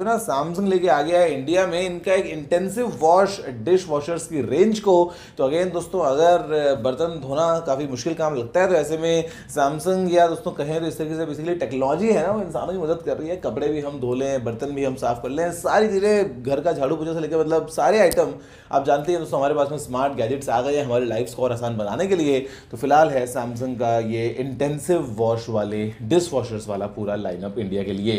तो ना सैमसंग लेके आ गया है इंडिया में इनका एक इंटेंसिव वॉश डिश वॉशर्स की रेंज को तो अगेन दोस्तों अगर बर्तन धोना काफ़ी मुश्किल काम लगता है तो ऐसे में सैमसंग या दोस्तों कहें तो इस तरीके से बेसिकली टेक्नोलॉजी है ना वो इंसानों की मदद कर रही है कपड़े भी हम धो लें बर्तन भी हम साफ़ कर लें सारी चीज़ें घर का झाड़ू पोछा से लेकर मतलब सारे आइटम आप जानते हैं दोस्तों हमारे पास में स्मार्ट गैजेट्स आ गए हैं हमारे लाइफ को और आसान बनाने के लिए तो फिलहाल है सैमसंग का ये इंटेंसिव वॉश वाले डिश वॉशर्स वाला पूरा लाइनअप इंडिया के लिए